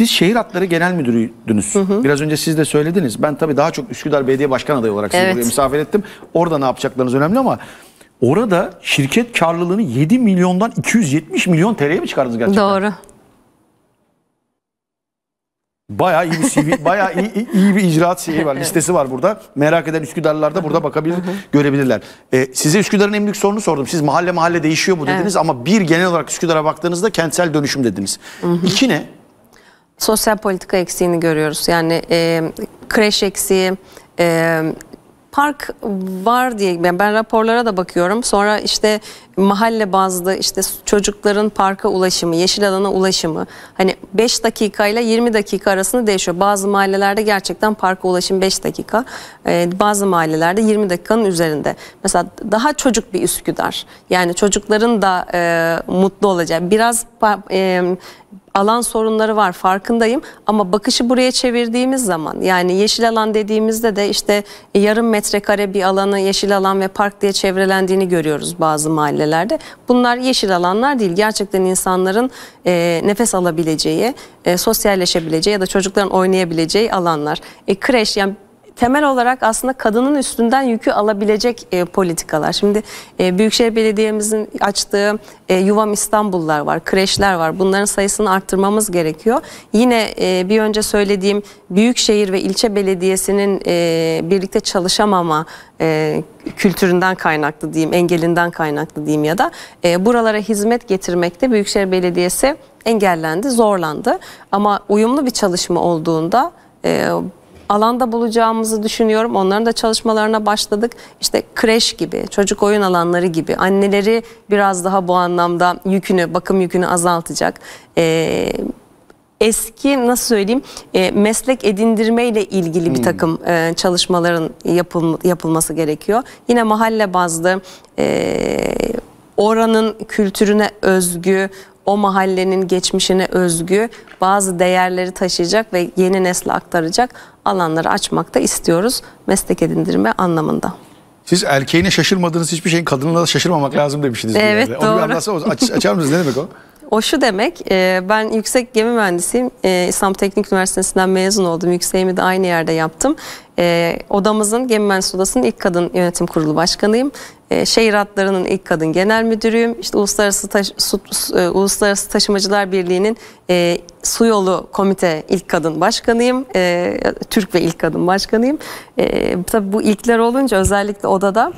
Siz şehir hatları genel müdürüydünüz. Hı hı. Biraz önce siz de söylediniz. Ben tabii daha çok Üsküdar Belediye Başkan adayı olarak sizi evet. buraya misafir ettim. Orada ne yapacaklarınız önemli ama orada şirket karlılığını 7 milyondan 270 milyon TL'ye mi çıkardınız gerçekten? Doğru. Bayağı iyi bir CV, bayağı iyi, iyi bir icraat şeyi var, listesi var burada. Merak eden Üsküdarlılar da burada bakabilir, görebilirler. Ee, size Üsküdar'ın en büyük sorunu sordum. Siz mahalle mahalle değişiyor bu dediniz evet. ama bir genel olarak Üsküdar'a baktığınızda kentsel dönüşüm dediniz. İki ne? sosyal politika eksiğini görüyoruz. Yani e, kreş eksiği, e, park var diye ben, ben raporlara da bakıyorum. Sonra işte mahalle bazlı işte çocukların parka ulaşımı, yeşil alana ulaşımı hani 5 dakika ile 20 dakika arasında değişiyor. Bazı mahallelerde gerçekten parka ulaşım 5 dakika, e, bazı mahallelerde 20 dakikanın üzerinde. Mesela daha çocuk bir Üsküdar. Yani çocukların da e, mutlu olacağı biraz e, alan sorunları var farkındayım ama bakışı buraya çevirdiğimiz zaman yani yeşil alan dediğimizde de işte yarım metrekare bir alanı yeşil alan ve park diye çevrelendiğini görüyoruz bazı mahallelerde. Bunlar yeşil alanlar değil gerçekten insanların e, nefes alabileceği, e, sosyalleşebileceği ya da çocukların oynayabileceği alanlar. E, kreş yani temel olarak aslında kadının üstünden yükü alabilecek e, politikalar. Şimdi e, Büyükşehir Belediye'mizin açtığı e, Yuvam İstanbullar var, kreşler var. Bunların sayısını arttırmamız gerekiyor. Yine e, bir önce söylediğim Büyükşehir ve ilçe belediyesinin e, birlikte çalışamama e, kültüründen kaynaklı diyeyim, engelinden kaynaklı diyeyim ya da e, buralara hizmet getirmekte Büyükşehir Belediyesi engellendi, zorlandı. Ama uyumlu bir çalışma olduğunda e, alanda bulacağımızı düşünüyorum. Onların da çalışmalarına başladık. İşte kreş gibi, çocuk oyun alanları gibi anneleri biraz daha bu anlamda yükünü, bakım yükünü azaltacak. Ee, eski nasıl söyleyeyim e, meslek edindirmeyle ilgili bir hmm. takım e, çalışmaların yapıl, yapılması gerekiyor. Yine mahalle bazlı e, oranın kültürüne özgü o mahallenin geçmişine özgü bazı değerleri taşıyacak ve yeni nesle aktaracak alanları açmak da istiyoruz meslek edindirme anlamında. Siz erkeğine şaşırmadığınız hiçbir şeyin kadınına da şaşırmamak lazım demiştiniz. Evet doğru. Onu bir anlatsana, aç, açar mısınız ne demek o? O şu demek, e, ben yüksek gemi mühendisiyim. E, İstanbul Teknik Üniversitesi'nden mezun oldum. Yükseğimi de aynı yerde yaptım. E, odamızın, gemi mühendisliği odasının ilk kadın yönetim kurulu başkanıyım. E, şehir hatlarının ilk kadın genel müdürüyüm. İşte Uluslararası, Taş Uluslararası Taşımacılar Birliği'nin su yolu komite ilk kadın başkanıyım. Türk ve ilk kadın başkanıyım. tabii bu ilkler olunca özellikle odada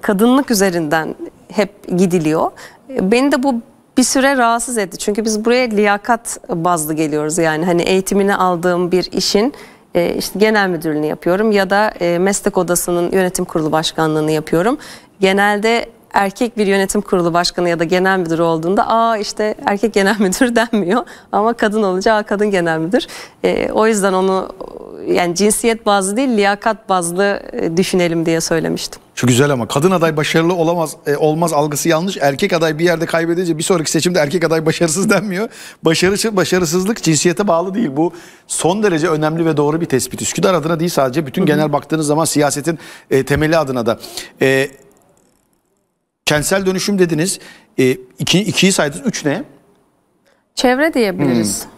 kadınlık üzerinden hep gidiliyor. Beni de bu bir süre rahatsız etti. Çünkü biz buraya liyakat bazlı geliyoruz. Yani hani eğitimini aldığım bir işin e, işte genel müdürlüğünü yapıyorum ya da e, meslek odasının yönetim kurulu başkanlığını yapıyorum. Genelde erkek bir yönetim kurulu başkanı ya da genel müdür olduğunda aa işte erkek genel müdür denmiyor ama kadın olunca aa kadın genel müdür. E, o yüzden onu yani cinsiyet bazlı değil liyakat bazlı e, düşünelim diye söylemiştim. Çok güzel ama kadın aday başarılı olamaz e, olmaz algısı yanlış. Erkek aday bir yerde kaybedince bir sonraki seçimde erkek aday başarısız denmiyor. Başarı başarısızlık cinsiyete bağlı değil. Bu son derece önemli ve doğru bir tespit. Üsküdar adına değil sadece bütün genel baktığınız zaman siyasetin e, temeli adına da. E, Kentsel dönüşüm dediniz. E, iki, ikiyi saydınız. Üç ne? Çevre diyebiliriz. Hmm.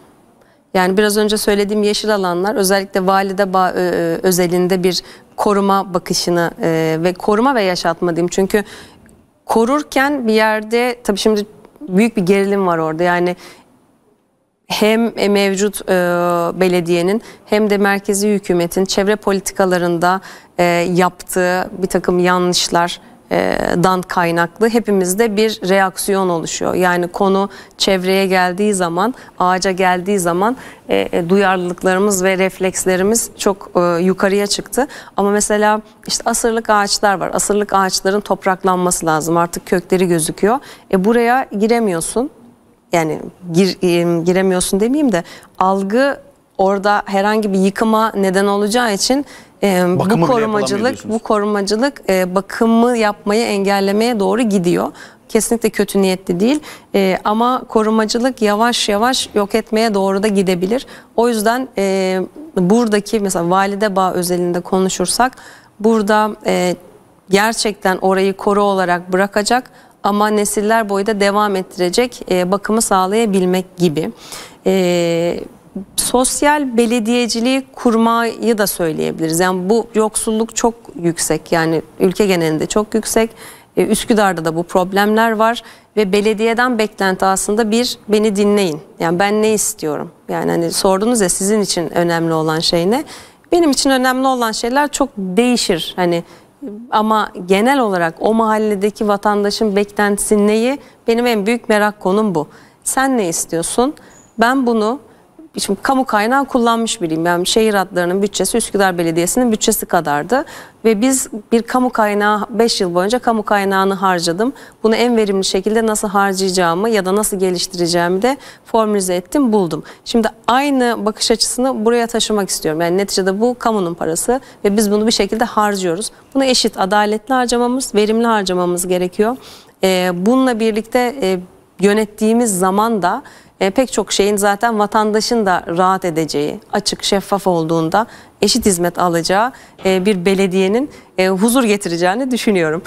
Yani biraz önce söylediğim yeşil alanlar özellikle valide bağ, e, e, özelinde bir koruma bakışını e, ve koruma ve yaşatma diyeyim. Çünkü korurken bir yerde tabii şimdi büyük bir gerilim var orada. Yani hem e, mevcut e, belediyenin hem de merkezi hükümetin çevre politikalarında e, yaptığı bir takım yanlışlar e, dan kaynaklı hepimizde bir reaksiyon oluşuyor. Yani konu çevreye geldiği zaman, ağaca geldiği zaman e, e, duyarlılıklarımız ve reflekslerimiz çok e, yukarıya çıktı. Ama mesela işte asırlık ağaçlar var. Asırlık ağaçların topraklanması lazım. Artık kökleri gözüküyor. E, buraya giremiyorsun. Yani gir, e, giremiyorsun demeyeyim de algı orada herhangi bir yıkıma neden olacağı için e, bu korumacılık bu korumacılık e, bakımı yapmayı engellemeye doğru gidiyor. Kesinlikle kötü niyetli değil e, ama korumacılık yavaş yavaş yok etmeye doğru da gidebilir. O yüzden e, buradaki mesela valide bağ özelinde konuşursak burada e, gerçekten orayı koru olarak bırakacak ama nesiller boyu da devam ettirecek e, bakımı sağlayabilmek gibi. E, sosyal belediyeciliği kurmayı da söyleyebiliriz. Yani bu yoksulluk çok yüksek yani ülke genelinde çok yüksek. E, Üsküdar'da da bu problemler var ve belediyeden beklenti aslında bir beni dinleyin. Yani ben ne istiyorum? Yani hani sordunuz ya sizin için önemli olan şey ne? Benim için önemli olan şeyler çok değişir. Hani ama genel olarak o mahalledeki vatandaşın beklentisi neyi? Benim en büyük merak konum bu. Sen ne istiyorsun? Ben bunu Şimdi kamu kaynağı kullanmış biriyim. Yani şehir adlarının bütçesi Üsküdar Belediyesi'nin bütçesi kadardı. Ve biz bir kamu kaynağı 5 yıl boyunca kamu kaynağını harcadım. Bunu en verimli şekilde nasıl harcayacağımı ya da nasıl geliştireceğimi de formülize ettim buldum. Şimdi aynı bakış açısını buraya taşımak istiyorum. Yani neticede bu kamunun parası ve biz bunu bir şekilde harcıyoruz. Bunu eşit adaletli harcamamız, verimli harcamamız gerekiyor. Ee, bununla birlikte e, yönettiğimiz zaman da e, pek çok şeyin zaten vatandaşın da rahat edeceği, açık, şeffaf olduğunda eşit hizmet alacağı e, bir belediyenin e, huzur getireceğini düşünüyorum.